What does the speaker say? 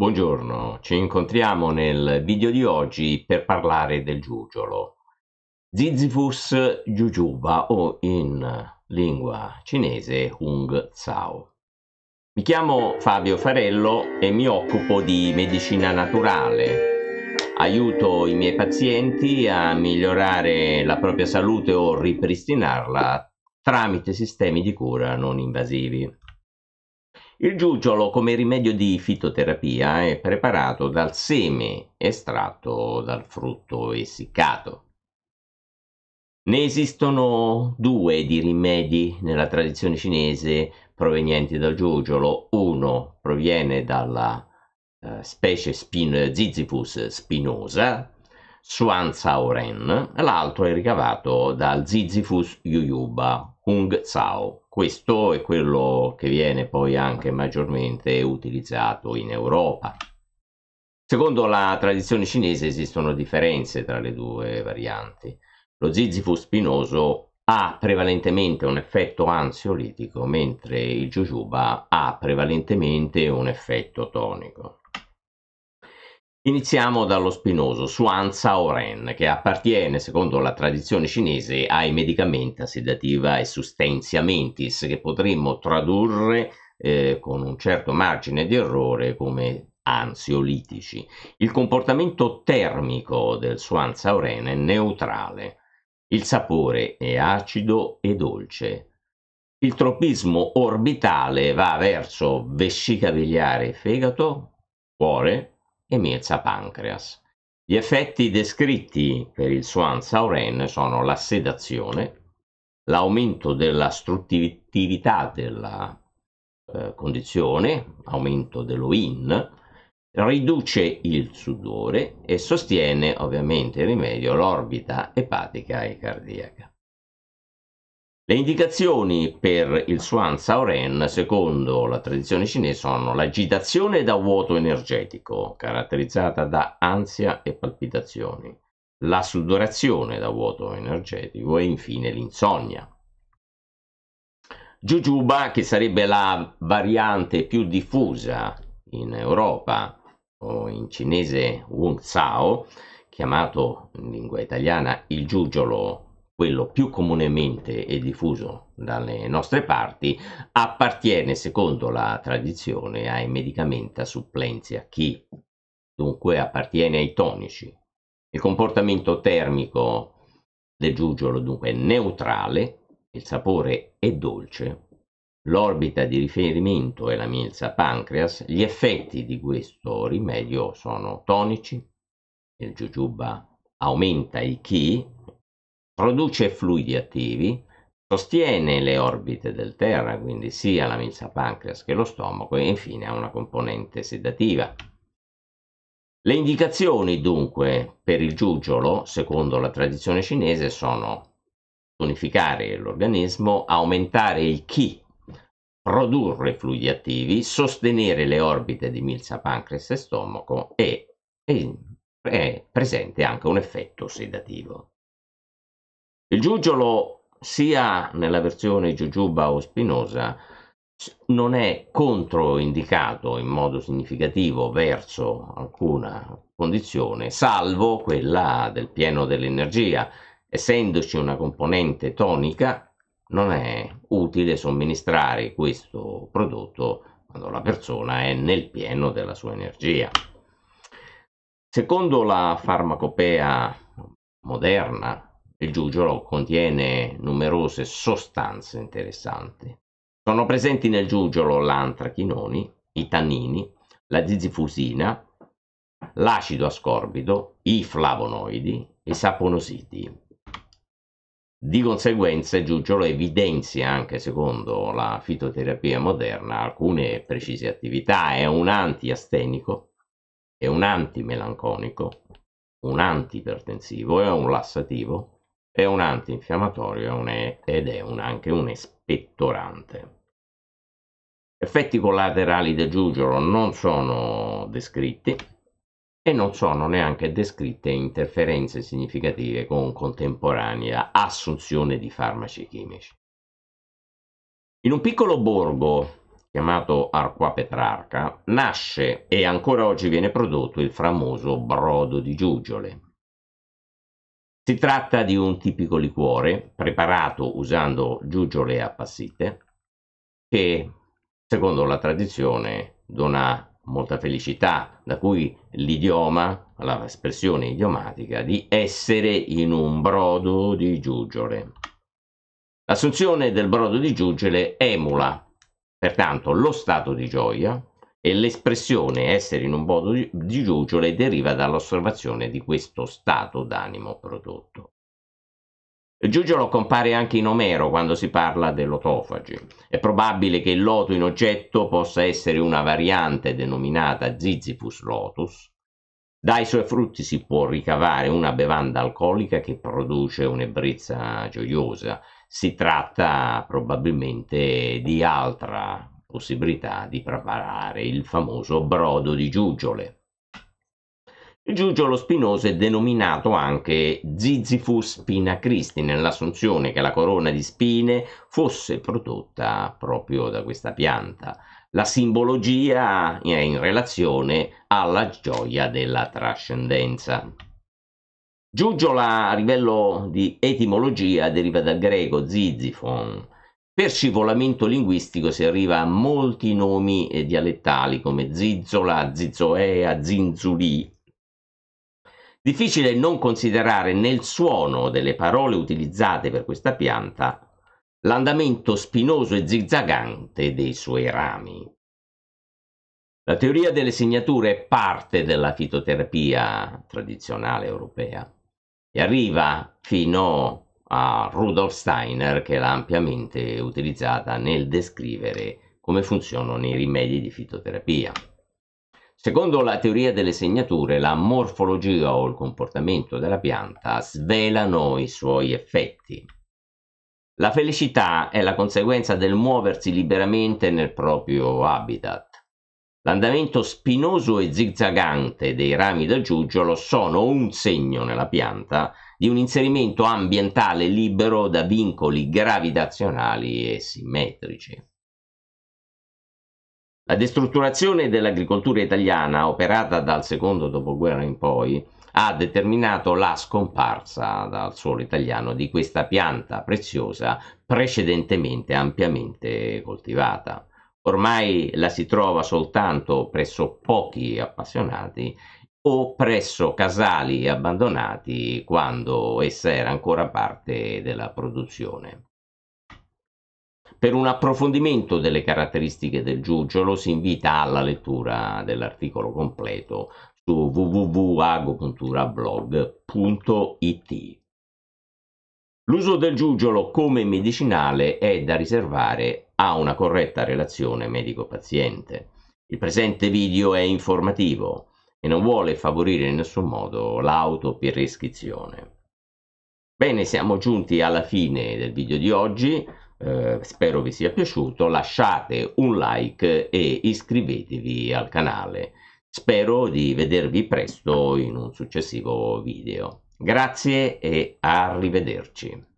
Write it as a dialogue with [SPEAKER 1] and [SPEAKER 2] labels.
[SPEAKER 1] Buongiorno, ci incontriamo nel video di oggi per parlare del giugiolo. Zizifus giugiuba o in lingua cinese Hung Tsao. Mi chiamo Fabio Farello e mi occupo di medicina naturale. Aiuto i miei pazienti a migliorare la propria salute o ripristinarla tramite sistemi di cura non invasivi. Il giugiolo come rimedio di fitoterapia è preparato dal seme estratto dal frutto essiccato. Ne esistono due di rimedi nella tradizione cinese provenienti dal giugiolo. Uno proviene dalla eh, specie spin, Zizipus spinosa, Suan ren l'altro è ricavato dal Zizifus Yuyuba, Hung Sao. Questo è quello che viene poi anche maggiormente utilizzato in Europa. Secondo la tradizione cinese esistono differenze tra le due varianti. Lo Zizifus spinoso ha prevalentemente un effetto ansiolitico, mentre il Jojuba ha prevalentemente un effetto tonico. Iniziamo dallo spinoso Xuanza Saoren, che appartiene, secondo la tradizione cinese, ai medicamenta sedativa e sustentia mentis, che potremmo tradurre eh, con un certo margine di errore come ansiolitici. Il comportamento termico del Xuanza Saoren è neutrale. Il sapore è acido e dolce. Il tropismo orbitale va verso vescica biliare e fegato, cuore, e Mirza Pancreas. Gli effetti descritti per il Swan Sauren sono la sedazione, l'aumento della struttività della eh, condizione, aumento dello in, riduce il sudore e sostiene ovviamente il rimedio l'orbita epatica e cardiaca. Le indicazioni per il Suan Saoren, secondo la tradizione cinese, sono l'agitazione da vuoto energetico, caratterizzata da ansia e palpitazioni, la sudorazione da vuoto energetico e infine l'insonnia. Jujuba, che sarebbe la variante più diffusa in Europa, o in cinese Wung Cao, chiamato in lingua italiana il giugiolo quello più comunemente e diffuso dalle nostre parti, appartiene, secondo la tradizione, ai medicamenti medicamenta supplentia chi, dunque appartiene ai tonici. Il comportamento termico del giugiolo dunque è neutrale, il sapore è dolce, l'orbita di riferimento è la milza pancreas, gli effetti di questo rimedio sono tonici, il giugiuba aumenta i chi, produce fluidi attivi, sostiene le orbite del terra, quindi sia la milza pancreas che lo stomaco e infine ha una componente sedativa. Le indicazioni dunque per il giugiolo, secondo la tradizione cinese, sono tonificare l'organismo, aumentare il chi, produrre fluidi attivi, sostenere le orbite di milza pancreas e stomaco e è presente anche un effetto sedativo. Il giugiolo, sia nella versione Giugiuba o Spinosa, non è controindicato in modo significativo verso alcuna condizione, salvo quella del pieno dell'energia. Essendoci una componente tonica, non è utile somministrare questo prodotto quando la persona è nel pieno della sua energia. Secondo la farmacopea moderna, il giugiolo contiene numerose sostanze interessanti. Sono presenti nel giugiolo l'antrachinoni, i tannini, la zizifusina, l'acido ascorbido, i flavonoidi, e i saponositi. Di conseguenza il giugiolo evidenzia anche secondo la fitoterapia moderna alcune precise attività, è un antiastenico, è un antimelanconico, un antipertensivo, è un lassativo, è un antinfiammatorio ed è un, anche un espettorante. Effetti collaterali del giugiolo non sono descritti e non sono neanche descritte interferenze significative con contemporanea assunzione di farmaci chimici. In un piccolo borgo chiamato Arqua Petrarca nasce e ancora oggi viene prodotto il famoso brodo di giugiole, si tratta di un tipico liquore preparato usando giuggiole appassite che, secondo la tradizione, dona molta felicità, da cui l'idioma, la espressione idiomatica di essere in un brodo di giuggiole. L'assunzione del brodo di giuggiole emula pertanto lo stato di gioia, e l'espressione essere in un modo di giuggiole deriva dall'osservazione di questo stato d'animo prodotto. Giugiolo compare anche in Omero quando si parla dell'otofagi. È probabile che il loto in oggetto possa essere una variante denominata Zizipus lotus. Dai suoi frutti si può ricavare una bevanda alcolica che produce un'ebbrezza gioiosa. Si tratta probabilmente di altra possibilità di preparare il famoso brodo di giugiole. Il giugiolo spinoso è denominato anche Zizifus spinacristi nell'assunzione che la corona di spine fosse prodotta proprio da questa pianta. La simbologia è in relazione alla gioia della trascendenza. Giugiola a livello di etimologia deriva dal greco zizifon, per scivolamento linguistico si arriva a molti nomi eh, dialettali come zizzola, zizzoea, zinzulì. Difficile non considerare nel suono delle parole utilizzate per questa pianta l'andamento spinoso e zigzagante dei suoi rami. La teoria delle segnature è parte della fitoterapia tradizionale europea e arriva fino a Rudolf Steiner che l'ha ampiamente utilizzata nel descrivere come funzionano i rimedi di fitoterapia. Secondo la teoria delle segnature, la morfologia o il comportamento della pianta svelano i suoi effetti. La felicità è la conseguenza del muoversi liberamente nel proprio habitat. L'andamento spinoso e zigzagante dei rami da giuggiolo sono un segno nella pianta di un inserimento ambientale libero da vincoli gravitazionali e simmetrici. La destrutturazione dell'agricoltura italiana operata dal secondo dopoguerra in poi ha determinato la scomparsa dal suolo italiano di questa pianta preziosa precedentemente ampiamente coltivata. Ormai la si trova soltanto presso pochi appassionati o presso casali abbandonati quando essa era ancora parte della produzione. Per un approfondimento delle caratteristiche del giugiolo si invita alla lettura dell'articolo completo su www.agopunturblog.it. L'uso del giugiolo come medicinale è da riservare a una corretta relazione medico-paziente. Il presente video è informativo e non vuole favorire in nessun modo l'auto per iscrizione. Bene, siamo giunti alla fine del video di oggi, eh, spero vi sia piaciuto, lasciate un like e iscrivetevi al canale. Spero di vedervi presto in un successivo video. Grazie e arrivederci.